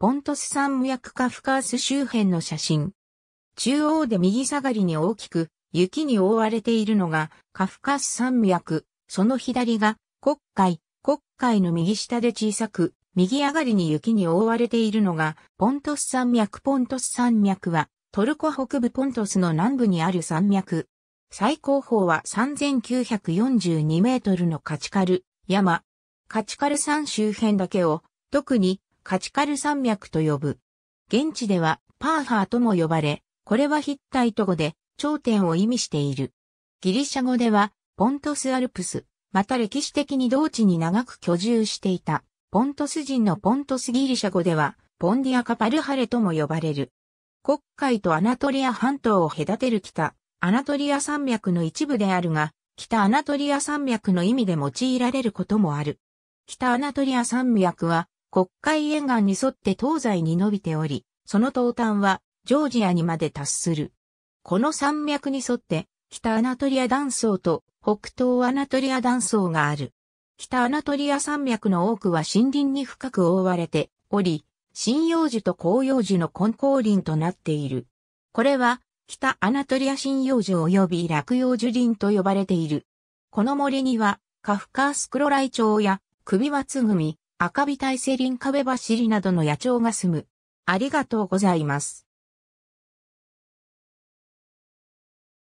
ポントス山脈カフカース周辺の写真。中央で右下がりに大きく、雪に覆われているのが、カフカース山脈、その左が、黒海、黒海の右下で小さく、右上がりに雪に覆われているのが、ポントス山脈ポントス山脈は、トルコ北部ポントスの南部にある山脈。最高峰は3942メートルのカチカル、山。カチカル山周辺だけを、特にカチカル山脈と呼ぶ。現地ではパーハーとも呼ばれ、これはヒッタイト語で頂点を意味している。ギリシャ語ではポントスアルプス、また歴史的に同地に長く居住していた、ポントス人のポントスギリシャ語では、ポンディアカパルハレとも呼ばれる。黒海とアナトリア半島を隔てる北、アナトリア山脈の一部であるが、北アナトリア山脈の意味で用いられることもある。北アナトリア山脈は、国会沿岸に沿って東西に伸びており、その東端はジョージアにまで達する。この山脈に沿って北アナトリア断層と北東アナトリア断層がある。北アナトリア山脈の多くは森林に深く覆われており、針葉樹と広葉樹の混交林となっている。これは北アナトリア針葉樹及び落葉樹林と呼ばれている。この森にはカフカースクロライチョウや首輪つぐみ、赤火大セリン壁走りなどの野鳥が住む。ありがとうございます。